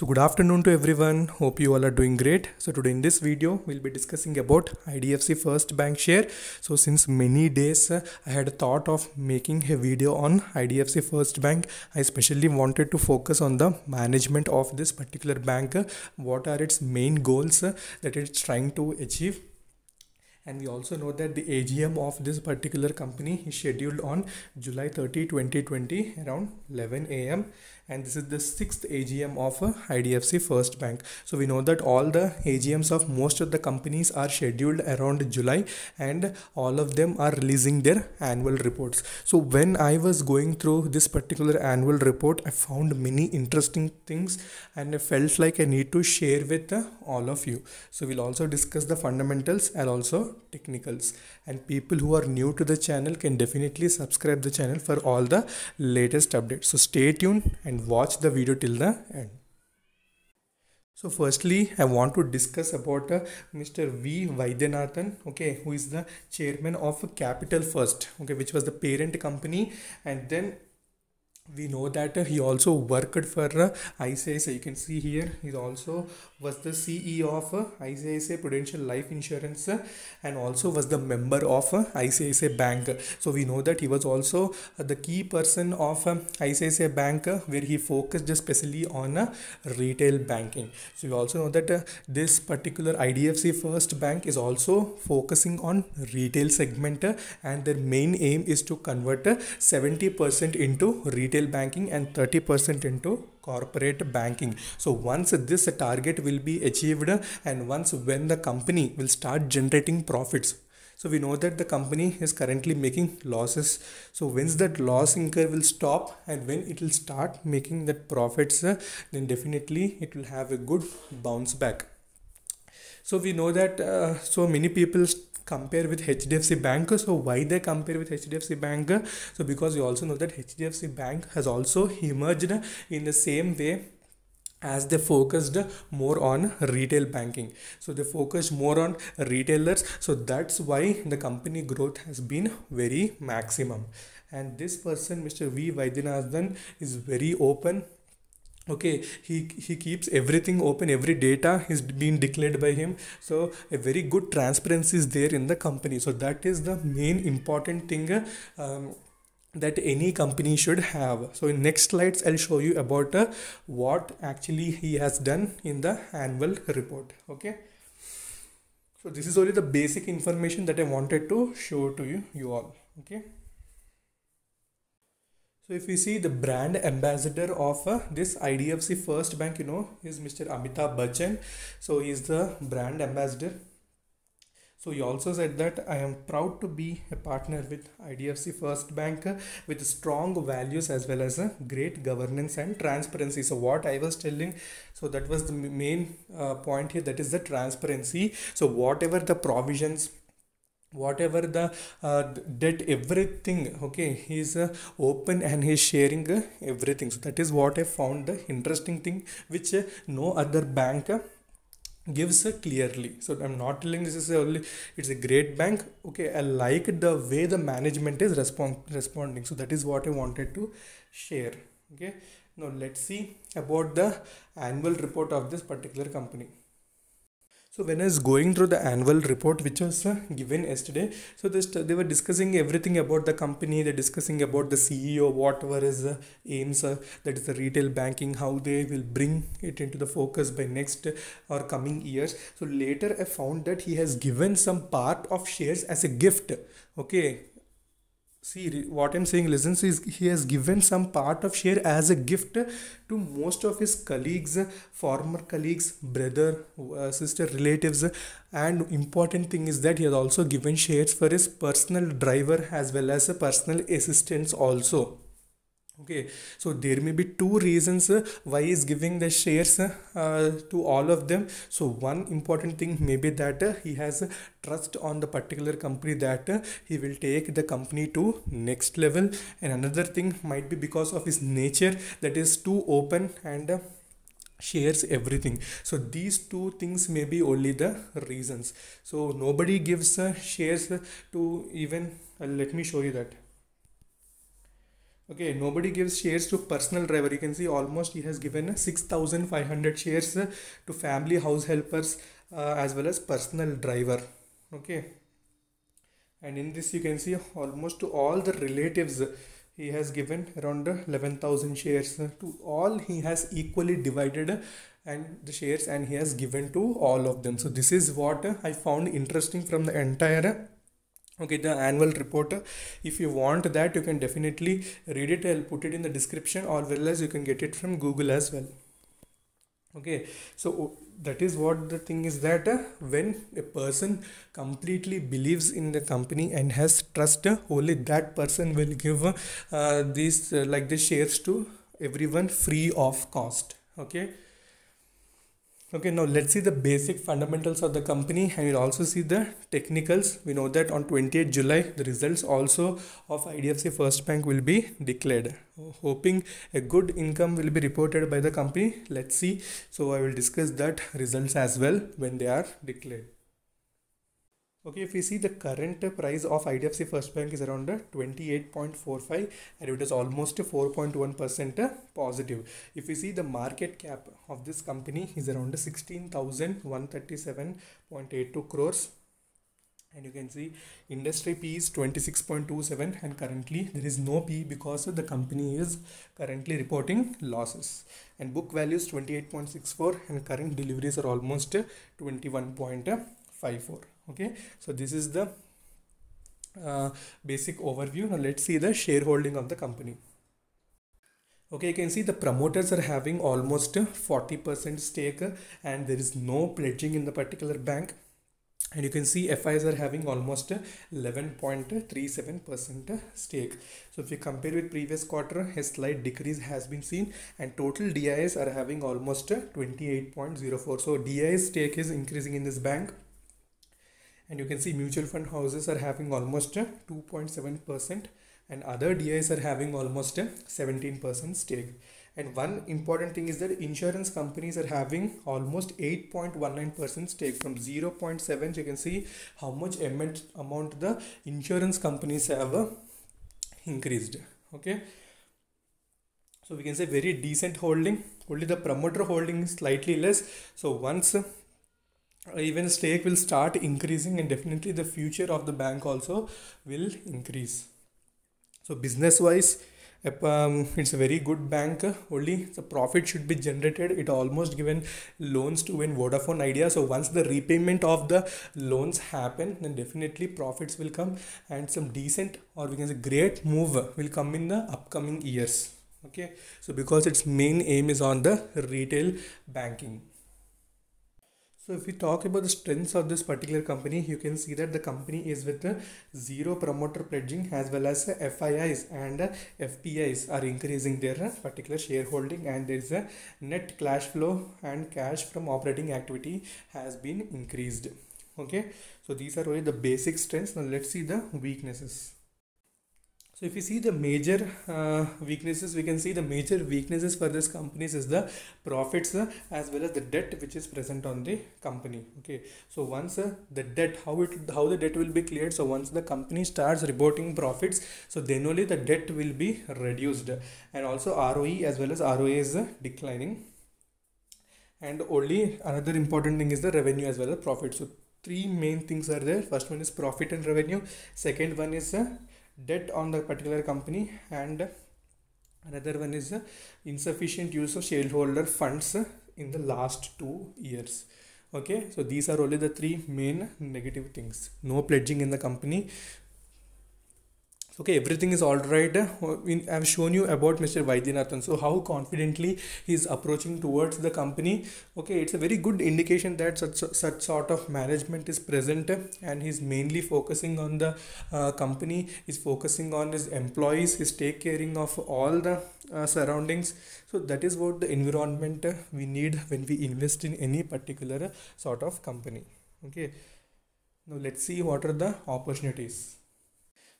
So good afternoon to everyone. Hope you all are doing great. So today in this video, we'll be discussing about IDFC First Bank share. So since many days, uh, I had a thought of making a video on IDFC First Bank. I especially wanted to focus on the management of this particular bank. Uh, what are its main goals uh, that it's trying to achieve? and we also know that the AGM of this particular company is scheduled on July 30, 2020 around 11 a.m. and this is the sixth AGM of IDFC First Bank. So we know that all the AGMs of most of the companies are scheduled around July and all of them are releasing their annual reports. So when I was going through this particular annual report, I found many interesting things and I felt like I need to share with all of you. So we'll also discuss the fundamentals and also technicals and people who are new to the channel can definitely subscribe the channel for all the latest updates so stay tuned and watch the video till the end so firstly, I want to discuss about uh, Mr. V. Vaidyanathan, okay, who is the chairman of Capital First, okay, which was the parent company. And then we know that uh, he also worked for uh, ICICI. You can see here, he's also was the CEO of ICICI uh, Prudential Life Insurance uh, and also was the member of ICICI uh, Bank. So we know that he was also the key person of ICICI Bank where he focused especially on retail banking. So we also know that this particular IDFC First Bank is also focusing on retail segment and their main aim is to convert 70% into retail banking and 30% into corporate banking so once this target will be achieved and once when the company will start generating profits so we know that the company is currently making losses. So once that loss incur will stop and when it will start making that profits, then definitely it will have a good bounce back. So we know that uh, so many people compare with HDFC Bank. So why they compare with HDFC Bank? So because you also know that HDFC Bank has also emerged in the same way as they focused more on retail banking so they focused more on retailers so that's why the company growth has been very maximum and this person mr v vaidyanathan is very open okay he he keeps everything open every data is being declared by him so a very good transparency is there in the company so that is the main important thing uh, um, that any company should have so in next slides i'll show you about uh, what actually he has done in the annual report okay so this is only the basic information that i wanted to show to you you all okay so if we see the brand ambassador of uh, this IDFC First Bank, you know, is Mr. Amitabh Bachchan. So he is the brand ambassador. So he also said that I am proud to be a partner with IDFC First Bank uh, with strong values as well as uh, great governance and transparency. So what I was telling, so that was the main uh, point here that is the transparency. So whatever the provisions whatever the uh, debt everything okay he is uh, open and he is sharing uh, everything so that is what i found the interesting thing which uh, no other bank uh, gives uh, clearly so i'm not telling this is only it's a great bank okay i like the way the management is respond responding so that is what i wanted to share okay now let's see about the annual report of this particular company so when I was going through the annual report which was uh, given yesterday, so this, they were discussing everything about the company. They're discussing about the CEO, whatever is the uh, aims, uh, that is the retail banking, how they will bring it into the focus by next or coming years. So later I found that he has given some part of shares as a gift. Okay, see what i'm saying Listen, is he has given some part of share as a gift to most of his colleagues former colleagues brother uh, sister relatives and important thing is that he has also given shares for his personal driver as well as a personal assistants also okay so there may be two reasons why uh, why is giving the shares uh, to all of them so one important thing may be that uh, he has trust on the particular company that uh, he will take the company to next level and another thing might be because of his nature that is too open and shares everything so these two things may be only the reasons so nobody gives shares to even let me show you that okay nobody gives shares to personal driver you can see almost he has given 6500 shares uh, to family house helpers uh, as well as personal driver okay and in this you can see almost to all the relatives he has given around 11000 shares uh, to all he has equally divided uh, and the shares and he has given to all of them so this is what i found interesting from the entire okay the annual report if you want that you can definitely read it i'll put it in the description or well as you can get it from google as well okay so oh, that is what the thing is that uh, when a person completely believes in the company and has trust uh, only that person will give uh, these uh, like the shares to everyone free of cost okay okay now let's see the basic fundamentals of the company and we'll also see the technicals we know that on 28 july the results also of idfc first bank will be declared hoping a good income will be reported by the company let's see so i will discuss that results as well when they are declared Okay, if we see the current price of IDFC First Bank is around 28.45 and it is almost 4.1% positive. If we see the market cap of this company is around 16,137.82 crores and you can see industry P is 26.27 and currently there is no P because the company is currently reporting losses and book value is 28.64 and current deliveries are almost 21.54 okay so this is the uh, basic overview now let's see the shareholding of the company okay you can see the promoters are having almost 40% stake and there is no pledging in the particular bank and you can see FIs are having almost 11.37% stake. So if you compare with previous quarter, a slight decrease has been seen and total DIs are having almost 28.04. So DI stake is increasing in this bank and you can see mutual fund houses are having almost 2.7% and other DIs are having almost 17% stake and one important thing is that insurance companies are having almost 8.19% stake from 0.7 you can see how much amount the insurance companies have uh, increased okay so we can say very decent holding only the promoter holding is slightly less so once even stake will start increasing and definitely the future of the bank also will increase so business wise um, it's a very good bank uh, only the profit should be generated it almost given loans to win vodafone idea so once the repayment of the loans happen then definitely profits will come and some decent or we can say great move will come in the upcoming years okay so because its main aim is on the retail banking so if we talk about the strengths of this particular company, you can see that the company is with zero promoter pledging as well as FIIs and FPIs are increasing their particular shareholding and there is a net cash flow and cash from operating activity has been increased. Okay, so these are only the basic strengths. Now let's see the weaknesses so if you see the major uh, weaknesses, we can see the major weaknesses for this companies is the profits uh, as well as the debt which is present on the company. Okay, so once uh, the debt, how it, how the debt will be cleared. So once the company starts reporting profits, so then only the debt will be reduced, and also ROE as well as ROA is uh, declining. And only another important thing is the revenue as well as profit. So three main things are there. First one is profit and revenue. Second one is uh, debt on the particular company and another one is insufficient use of shareholder funds in the last two years okay so these are only the three main negative things no pledging in the company okay everything is all right uh, i've shown you about mr vaidyanathan so how confidently he is approaching towards the company okay it's a very good indication that such such sort of management is present and he's mainly focusing on the uh, company is focusing on his employees his take caring of all the uh, surroundings so that is what the environment uh, we need when we invest in any particular uh, sort of company okay now let's see what are the opportunities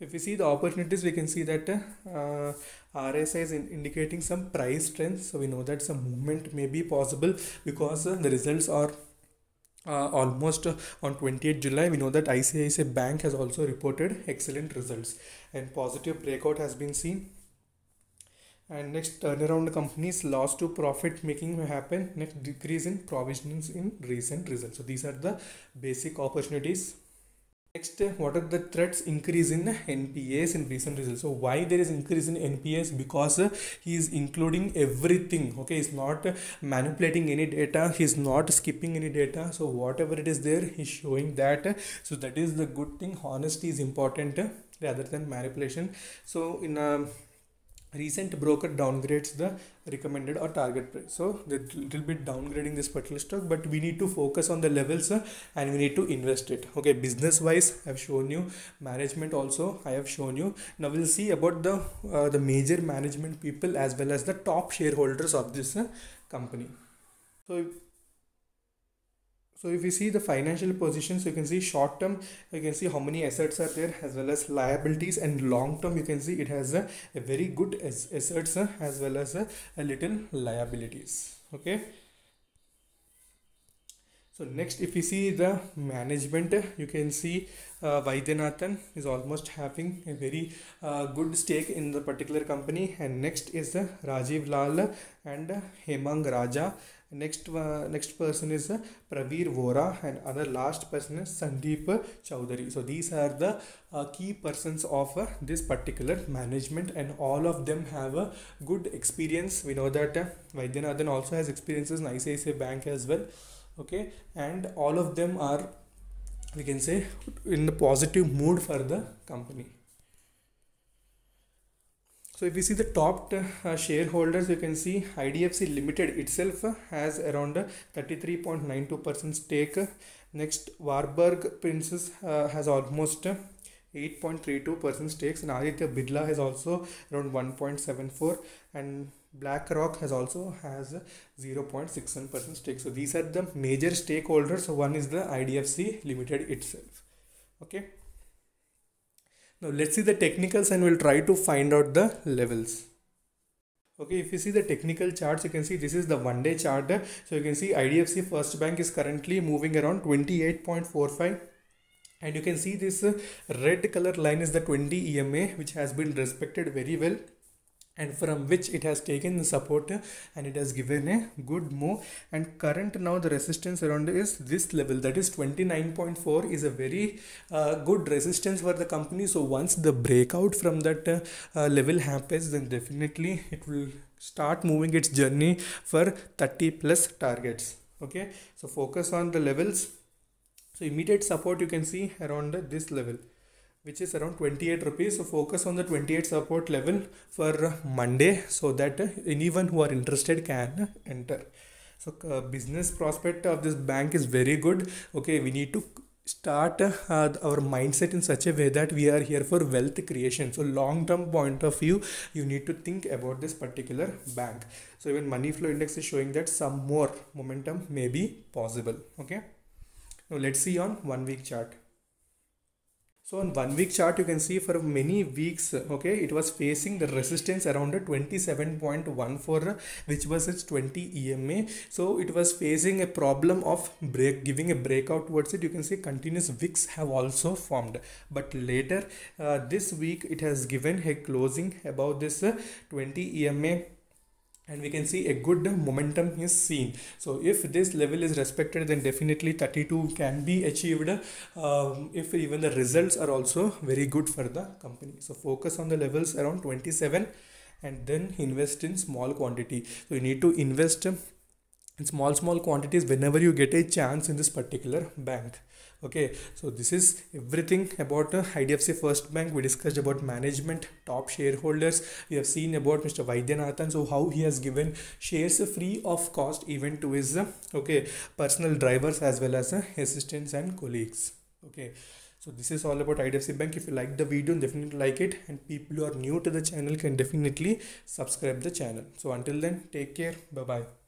if we see the opportunities we can see that uh, uh RSI is in indicating some price trends so we know that some movement may be possible because uh, the results are uh, almost uh, on 28th July, we know that ICICI Bank has also reported excellent results and positive breakout has been seen. And next turnaround companies loss to profit making may happen. Next decrease in provisions in recent results. So these are the basic opportunities Next, what are the threats increase in NPAs in recent results? So why there is increase in NPAs? Because uh, he is including everything. Okay, he's not manipulating any data. He's not skipping any data. So whatever it is there, he's showing that. so that is the good thing. Honesty is important uh, rather than manipulation. So in a um, recent broker downgrades the recommended or target price so the little bit downgrading this particular stock but we need to focus on the levels uh, and we need to invest it okay business wise i've shown you management also i have shown you now we'll see about the uh, the major management people as well as the top shareholders of this uh, company so so if you see the financial positions you can see short term you can see how many assets are there as well as liabilities and long term you can see it has a, a very good assets uh, as well as a, a little liabilities okay so next if you see the management you can see uh, Vaidyanathan is almost having a very uh, good stake in the particular company and next is the uh, Rajiv Lal and uh, Hemang Raja next uh, next person is uh, Praveer Vora and other last person is Sandeep Chowdhury so these are the uh, key persons of uh, this particular management and all of them have a good experience we know that uh, Vaidyanathan also has experiences in ICICI bank as well okay and all of them are we can say in the positive mood for the company so if you see the top uh, shareholders you can see idfc limited itself has around 33.92% stake next warburg princess uh, has almost 8.32% stakes and Aditya Bidla has also around 1.74 and BlackRock has also has 0.61% stake. So these are the major stakeholders. So one is the IDFC Limited itself. Okay. Now let's see the technicals and we'll try to find out the levels. Okay, if you see the technical charts, you can see this is the one day chart. So you can see IDFC First Bank is currently moving around 28.45 and you can see this red color line is the 20 EMA which has been respected very well and from which it has taken the support and it has given a good move and current now the resistance around is this level that is 29.4 is a very uh, good resistance for the company so once the breakout from that uh, uh, level happens then definitely it will start moving its journey for 30 plus targets okay so focus on the levels so immediate support you can see around this level which is around 28 rupees so focus on the 28 support level for monday so that anyone who are interested can enter so uh, business prospect of this bank is very good okay we need to start uh, our mindset in such a way that we are here for wealth creation so long term point of view you need to think about this particular bank so even money flow index is showing that some more momentum may be possible okay now let's see on one week chart so on one week chart, you can see for many weeks, okay, it was facing the resistance around 27.14, which was its 20 EMA. So it was facing a problem of break, giving a breakout towards it. You can see continuous wicks have also formed. But later uh, this week, it has given a closing above this uh, 20 EMA and we can see a good momentum is seen so if this level is respected then definitely 32 can be achieved um, if even the results are also very good for the company so focus on the levels around 27 and then invest in small quantity so you need to invest in small small quantities whenever you get a chance in this particular bank okay so this is everything about uh, idfc first bank we discussed about management top shareholders we have seen about mr vaidyanathan so how he has given shares free of cost even to his uh, okay personal drivers as well as uh, assistants and colleagues okay so this is all about IDFC Bank. If you like the video, definitely like it. And people who are new to the channel can definitely subscribe the channel. So until then, take care. Bye-bye.